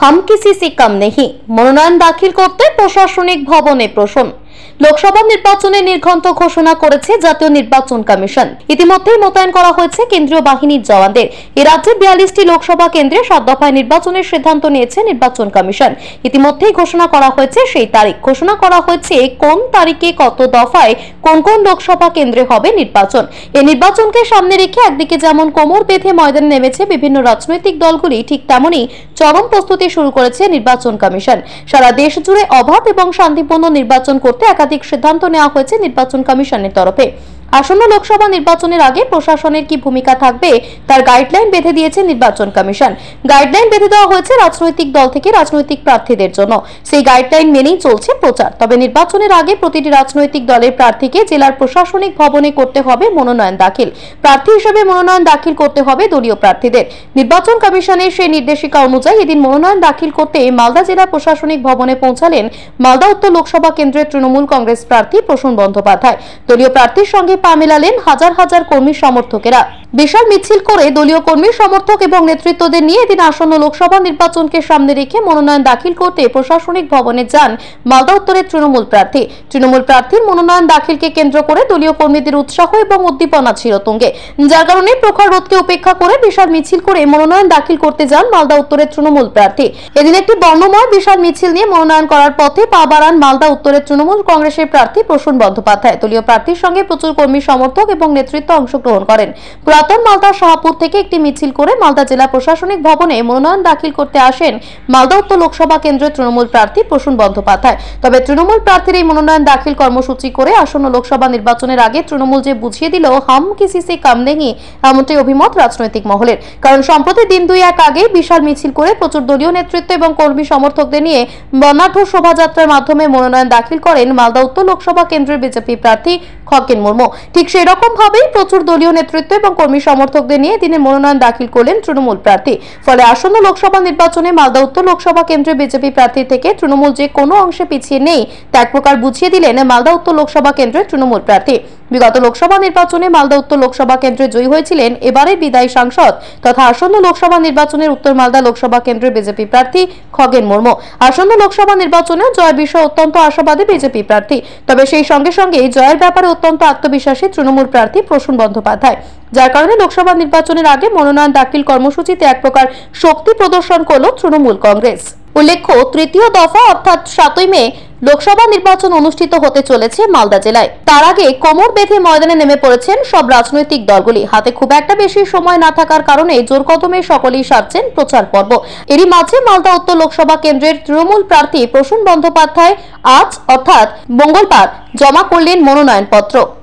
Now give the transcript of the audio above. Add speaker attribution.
Speaker 1: হাম কিসি সে নেহি মনোনয়ন দাখিল করতে প্রশাসনিক ভবনে প্রশন লোকসভা নির্বাচনে নির্ঘন্ত ঘোষণা করেছে জাতীয় নির্বাচন কমিশন ইতিমধ্যে মোতায়েন করা হয়েছে কেন্দ্রীয় বাহিনীর জওয়ানদের এ রাজ্যে বিয়াল্লিশটি লোকসভা কেন্দ্রে সব দফায় নির্বাচনের সিদ্ধান্ত নিয়েছে নির্বাচন কমিশন ইতিমধ্যেই ঘোষণা করা হয়েছে সেই তারিখ ঘোষণা করা হয়েছে কোন তারিখে কত দফায় কোন কোন লোকসভা কেন্দ্রে হবে নির্বাচন এ নির্বাচনকে সামনে রেখে একদিকে যেমন কোমর বেঁধে ময়দানে নেমেছে বিভিন্ন রাজনৈতিক দলগুলি ঠিক তেমনই চরম প্রস্তুতি শুরু করেছে নির্বাচন কমিশন সারা দেশ জুড়ে অবাধ এবং শান্তিপূর্ণ নির্বাচন করতে একাধিক সিদ্ধান্ত নেওয়া হয়েছে নির্বাচন কমিশনের তরফে আসন্ন লোকসভা নির্বাচনের আগে প্রশাসনের কি ভূমিকা থাকবে তার গাইডলাইন বেঁধে দিয়েছে নির্বাচন কমিশন গাইডলাইন বেঁধে দেওয়া হয়েছে রাজনৈতিক দল থেকে রাজনৈতিক প্রার্থীদের জন্য সেই গাইডলাইন মেনেই চলছে প্রচার তবে নির্বাচনের আগে প্রতিটি রাজনৈতিক দলের প্রার্থীকে জেলার প্রশাসনিক ভবনে করতে হবে মনোনয়ন দাখিল প্রার্থী হিসেবে মনোনয়ন দাখিল করতে হবে দলীয় প্রার্থীদের নির্বাচন কমিশনের সেই নির্দেশিকা অনুযায়ী এদিন মনোনয়ন দাখিল করতে মালদা জেলা প্রশাসনিক ভবনে পৌঁছালেন মালদা উত্তর লোকসভা কেন্দ্রের তৃণমূল কংগ্রেস প্রার্থী প্রসূন বন্দ্যোপাধ্যায় দলীয় প্রার্থীর সঙ্গে পা মেলালেন হাজার হাজার কর্মী সমর্থকেরা বিশাল মিছিল করে দলীয় কর্মী সমর্থক এবং নেতৃত্বদের নিয়ে এদিন আসন্ন লোকসভা নির্বাচনকে সামনে রেখে মনোনয়ন দাখিল করতে প্রশাসনিক ভবনে যান মালদা উত্তরের তৃণমূল প্রার্থী তৃণমূল প্রার্থীর মনোনয়ন দাখিলকে কেন্দ্র করে দলীয় কর্মীদের উৎসাহ এবং উদ্দীপনা ছিল তুঙ্গে যার কারণে প্রখর রোধকে উপেক্ষা করে বিশাল মিছিল করে মনোনয়ন দাখিল করতে যান মালদা উত্তরের তৃণমূল প্রার্থী এদিন একটি বর্ণময় বিশাল মিছিল নিয়ে মনোনয়ন করার পথে পা বাড়ান মালদা উত্তরের তৃণমূল কংগ্রেসের প্রার্থী প্রসূন বন্দ্যোপাধ্যায় দলীয় প্রার্থীর সঙ্গে প্রচুর কর্মী সমর্থক এবং নেতৃত্ব অংশগ্রহণ করেন পুরাতন মালদা শাহপুর থেকে একটি মিছিল করে মালদা জেলা প্রশাসনিক ভবনে মনোনয়ন দাখিল করতে আসেন মালদা উত্তর লোকসভা কেন্দ্রের তৃণমূল প্রার্থী প্রসূন বন্দ্যোপাধ্যায় তবে তৃণমূল প্রার্থীর এই মনোনয়ন দাখিল কর্মসূচি করে আসন্ন লোকসভা নির্বাচনের আগে তৃণমূল যে বুঝিয়ে দিল হাম কিসিসি কাম নেই এমনটাই অভিমত রাজনৈতিক মহলের কারণ সম্প্রতি দিন দুই এক আগে বিশাল মিছিল করে প্রচুর দলীয় নেতৃত্ব এবং কর্মী সমর্থকদের নিয়ে বর্ণাঢ্য শোভাযাত্রার মাধ্যমে মনোনয়ন দাখিল করেন মালদা উত্তর লোকসভা কেন্দ্রের বিজেপি প্রার্থী খকেন মুর্মু ঠিক সেরকম ভাবেই প্রচুর দলীয় নেতৃত্ব এবং কর্মী সমর্থকদের নিয়ে তিনি মনোনয়ন দাখিল করলেন তৃণমূল প্রার্থী ফলে আসন্ন লোকসভা নির্বাচনে মালদা উত্তর লোকসভা কেন্দ্রে বিজেপি প্রার্থী থেকে তৃণমূল যে কোনো অংশে পিছিয়ে নেই তা এক প্রকার বুঝিয়ে দিলেন মালদা উত্তর লোকসভা কেন্দ্রের তৃণমূল প্রার্থী বিগত লোকসভা নির্বাচনে মালদা উত্তর লোকসভা কেন্দ্রে জয়ী হয়েছিলেন এবারের বিদায়ী সাংসদ তথা আসন্ন লোকসভা নির্বাচনের উত্তর মালদা লোকসভা কেন্দ্রে বিজেপি প্রার্থী খগেন মুর্মু আসন্ন লোকসভা নির্বাচনে জয়ের বিষয়ে অত্যন্ত আশাবাদী বিজেপি প্রার্থী তবে সেই সঙ্গে সঙ্গে জয়ের ব্যাপারে অত্যন্ত আত্মবিশ্বাসী তৃণমূল প্রার্থী প্রসূন বন্দ্যোপাধ্যায় যার কারণে লোকসভা নির্বাচনের আগে মনোনয়ন দাখিল কর্মসূচিতে এক প্রকার শক্তি প্রদর্শন করল তৃণমূল কংগ্রেস উল্লেখ্য তৃতীয় দফা অর্থাৎ সাতই মে লোকসভা নির্বাচন অনুষ্ঠিত হতে চলেছে মালদা জেলায় তার আগে কোমর বেঁধে ময়দানে নেমে পড়েছেন সব রাজনৈতিক দলগুলি হাতে খুব একটা বেশি সময় না থাকার কারণে জোর কদমে সকলেই সারছেন প্রচার পর্ব এরই মাঝে মালদা উত্তর লোকসভা কেন্দ্রের তৃণমূল প্রার্থী প্রসূন বন্দ্যোপাধ্যায় আজ অর্থাৎ মঙ্গলবার জমা করলেন মনোনয়নপত্র